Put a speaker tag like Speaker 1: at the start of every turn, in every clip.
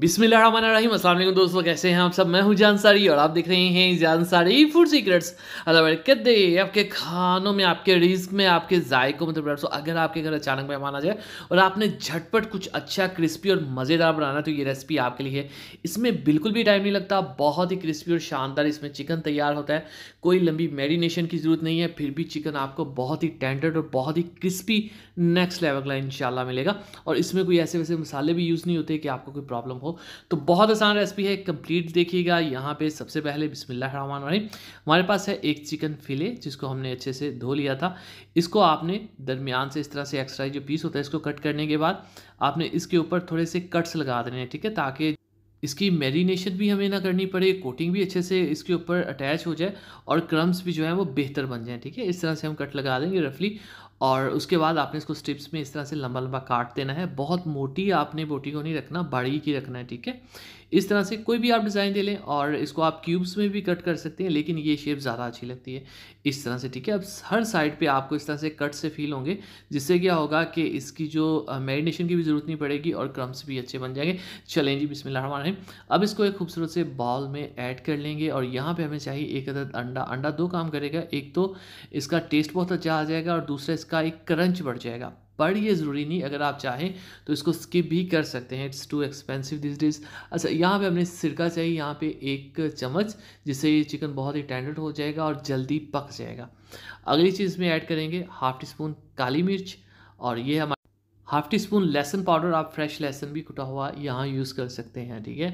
Speaker 1: बिस्मिल दोस्तों कैसे हैं आप सब मैं हूं जानसारी और आप देख रहे हैं जानसारी फूड सीक्रेट्स अल्लाह दे आपके खानों में आपके रिस्क में आपके जायकों में तो अगर आपके घर अचानक मेहमान आ जाए और आपने झटपट कुछ अच्छा क्रिस्पी और मज़ेदार बनाना तो ये रेसिपी आपके लिए है इसमें बिल्कुल भी टाइम नहीं लगता बहुत ही क्रिस्पी और शानदार इसमें चिकन तैयार होता है कोई लंबी मेरीनेशन की ज़रूरत नहीं है फिर भी चिकन आपको बहुत ही टेंडर्ड और बहुत ही क्रिस्पी नेक्स्ट लेवल का इन मिलेगा और इसमें कोई ऐसे वैसे मसाले भी यूज़ नहीं होते कि आपको कोई प्रॉब्लम हो तो बहुत आसान रेसिपी है कंप्लीट देखिएगा यहाँ पे सबसे पहले बिस्मिल्लाहमान हमारे पास है एक चिकन फिले जिसको हमने अच्छे से धो लिया था इसको आपने दरमियान से इस तरह से एक्स्ट्रा जो पीस होता है इसको कट करने के बाद आपने इसके ऊपर थोड़े से कट्स लगा देने हैं ठीक है ताकि इसकी मैरिनेशन भी हमें ना करनी पड़े कोटिंग भी अच्छे से इसके ऊपर अटैच हो जाए और क्रम्स भी जो है वो बेहतर बन जाए ठीक है इस तरह से हम कट लगा देंगे रफली और उसके बाद आपने इसको स्ट्रिप्स में इस तरह से लंबा लंबा काट देना है बहुत मोटी आपने बोटी को नहीं रखना बड़ी की रखना है ठीक है इस तरह से कोई भी आप डिज़ाइन दे लें और इसको आप क्यूब्स में भी कट कर सकते हैं लेकिन ये शेप ज़्यादा अच्छी लगती है इस तरह से ठीक है अब हर साइड पे आपको इस तरह से कट से फील होंगे जिससे क्या होगा कि इसकी जो मेरीनेशन की भी ज़रूरत नहीं पड़ेगी और क्रम्स भी अच्छे बन जाएंगे चलें जी बिसमिल्लाम अब इसको एक खूबसूरत से बॉल में ऐड कर लेंगे और यहाँ पर हमें चाहिए एक अदद अंडा अंडा दो काम करेगा एक तो इसका टेस्ट बहुत अच्छा आ जाएगा और दूसरा इसका एक करंच बढ़ जाएगा पर ये ज़रूरी नहीं अगर आप चाहें तो इसको स्किप भी कर सकते हैं इट्स टू एक्सपेंसिव दिस डिज अच्छा यहाँ पे हमने सिरका चाहिए यहाँ पे एक चम्मच जिससे ये चिकन बहुत ही टेंडर हो जाएगा और जल्दी पक जाएगा अगली चीज़ में ऐड करेंगे हाफ टी स्पून काली मिर्च और ये हमारे हाफ टी स्पून लहसन पाउडर आप फ्रेश लहसन भी कुटा हुआ यहाँ यूज़ कर सकते हैं ठीक है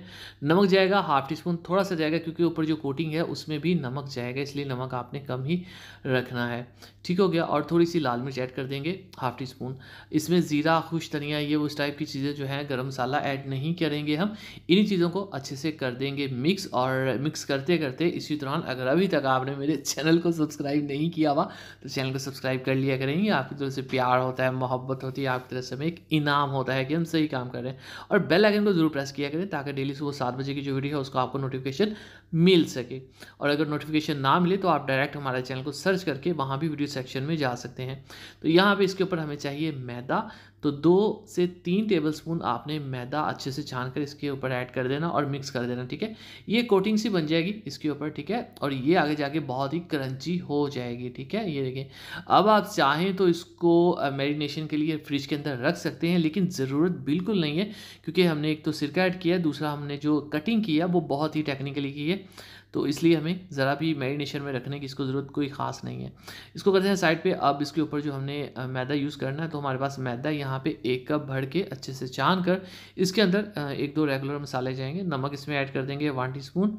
Speaker 1: नमक जाएगा हाफ टी स्पून थोड़ा सा जाएगा क्योंकि ऊपर जो कोटिंग है उसमें भी नमक जाएगा इसलिए नमक आपने कम ही रखना है ठीक हो गया और थोड़ी सी लाल मिर्च ऐड कर देंगे हाफ टी स्पून इसमें ज़ीरा खुश धनिया ये उस टाइप की चीज़ें जो हैं गर्म मसाला ऐड नहीं करेंगे हम इन्हीं चीज़ों को अच्छे से कर देंगे मिक्स और मिक्स करते करते इसी दौरान अगर अभी तक आपने मेरे चैनल को सब्सक्राइब नहीं किया हुआ तो चैनल को सब्सक्राइब कर लिया करेंगे आपकी तरफ से प्यार होता है मोहब्बत होती है आपकी तरफ सदस्य में एक इनाम होता है कि हम सही काम कर रहे हैं और बेल आइकन को जरूर प्रेस किया करें ताकि डेली सुबह सात बजे की जो वीडियो है उसका आपको नोटिफिकेशन मिल सके और अगर नोटिफिकेशन ना मिले तो आप डायरेक्ट हमारे चैनल को सर्च करके वहाँ भी वीडियो सेक्शन में जा सकते हैं तो यहाँ पे इसके ऊपर हमें चाहिए मैदा तो दो से तीन टेबल स्पून आपने मैदा अच्छे से छान कर इसके ऊपर ऐड कर देना और मिक्स कर देना ठीक है ये कोटिंग सी बन जाएगी इसके ऊपर ठीक है और ये आगे जाके बहुत ही क्रंची हो जाएगी ठीक है ये देखें अब आप चाहें तो इसको मेरीनेशन के लिए फ्रिज के अंदर रख सकते हैं लेकिन ज़रूरत बिल्कुल नहीं है क्योंकि हमने एक तो सिरका ऐड किया दूसरा हमने जो कटिंग किया वो बहुत ही टेक्निकली की है तो इसलिए हमें ज़रा भी मैरिनेशन में रखने की इसको ज़रूरत कोई ख़ास नहीं है इसको करते हैं साइड पे अब इसके ऊपर जो हमने मैदा यूज़ करना है तो हमारे पास मैदा यहाँ पे एक कप भर के अच्छे से छान कर इसके अंदर एक दो रेगुलर मसाले जाएंगे नमक इसमें ऐड कर देंगे वन टी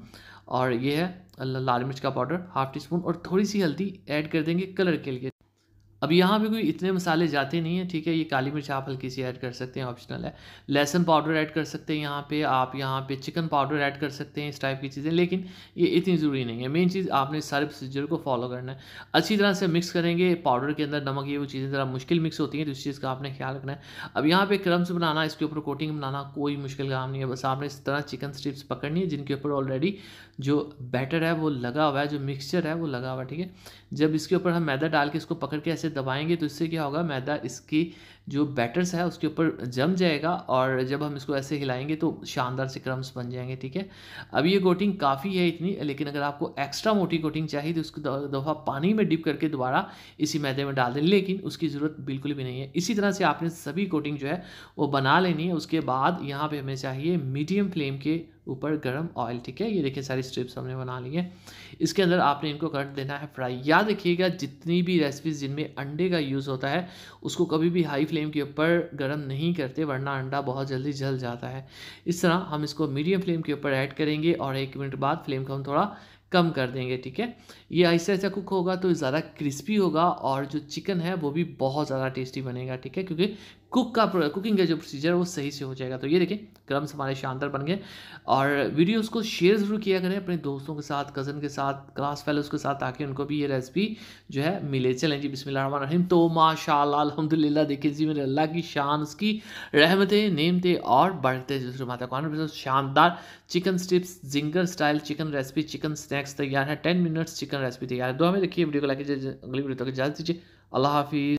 Speaker 1: और ये है लाल मिर्च का पाउडर हाफ टी स्पून और थोड़ी सी हल्दी ऐड कर देंगे कलर के लिए अब यहाँ पे कोई इतने मसाले जाते नहीं है ठीक है ये काली मिर्च आप हल्की सी ऐड कर सकते हैं ऑप्शनल है लहसन पाउडर ऐड कर सकते हैं यहाँ पे आप यहाँ पे चिकन पाउडर ऐड कर सकते हैं इस टाइप की चीज़ें लेकिन ये इतनी ज़रूरी नहीं है मेन चीज़ आपने सारे प्रोसीजर को फॉलो करना है अच्छी तरह से मिक्स करेंगे पाउडर के अंदर नमक ये वो चीज़ें ज़रा मुश्किल मिक्स होती हैं तो इस चीज़ का आपने ख्याल रखना है अब यहाँ पर क्रम्स बनाना इसके ऊपर कोटिंग बनाना कोई मुश्किल काम नहीं है बस आपने इस तरह चिकन स्ट्रिप्स पकड़नी है जिनके ऊपर ऑलरेडी जो बैटर है वो लगा हुआ है जो मिक्सचर है वो लगा हुआ है ठीक है जब इसके ऊपर हम मैदा डाल के इसको पकड़ के ऐसे दबाएंगे तो इससे क्या होगा मैदा इसकी जो बैटर्स है उसके ऊपर जम जाएगा और जब हम इसको ऐसे हिलाएंगे तो शानदार से क्रम्स बन जाएंगे ठीक है अब ये कोटिंग काफ़ी है इतनी लेकिन अगर आपको एक्स्ट्रा मोटी कोटिंग चाहिए तो उसको दफ़ा पानी में डिप करके दोबारा इसी मैदे में डाल दें लेकिन उसकी ज़रूरत बिल्कुल भी नहीं है इसी तरह से आपने सभी कोटिंग जो है वो बना लेनी है उसके बाद यहाँ पर हमें चाहिए मीडियम फ्लेम के ऊपर गर्म ऑयल ठीक है ये देखिए सारी स्ट्रिप्स हमने बना ली है इसके अंदर आपने इनको कर देना है फ्राई याद रखिएगा जितनी भी रेसिपीज़ जिनमें अंडे का यूज़ होता है उसको कभी भी हाई फ्लेम के ऊपर गर्म नहीं करते वरना अंडा बहुत जल्दी जल जाता है इस तरह हम इसको मीडियम फ्लेम के ऊपर ऐड करेंगे और एक मिनट बाद फ्लेम को हम थोड़ा कम कर देंगे ठीक है ये ऐसा ऐसा कुक होगा तो ज़्यादा क्रिस्पी होगा और जो चिकन है वो भी बहुत ज़्यादा टेस्टी बनेगा ठीक है क्योंकि कुक का कुकिंग का जो प्रोसीजर वो सही से हो जाएगा तो ये देखिए क्रम्स हमारे शानदार बन गए और वीडियोस को शेयर ज़रूर किया करें अपने दोस्तों के साथ कज़न के साथ क्लास फेलोज़ के साथ ताकि उनको भी ये रेसिपी जो है मिले चलें जी रहीम तो माशाल्लाह अलहमदिल्ला देखिए जी मेरे अल्लाह की शान उसकी रहमतें थे और बढ़ते माता कौन शानदार chicken strips zinger style chicken recipe chicken snacks तैयार है टेन मिनट्स चिकन रेसिपी तैयार है दो तो हमें देखिए वीडियो को लाइक कीजिए अगली वीडियो तक इजाज़त दीजिए अल्लाह हाफिज़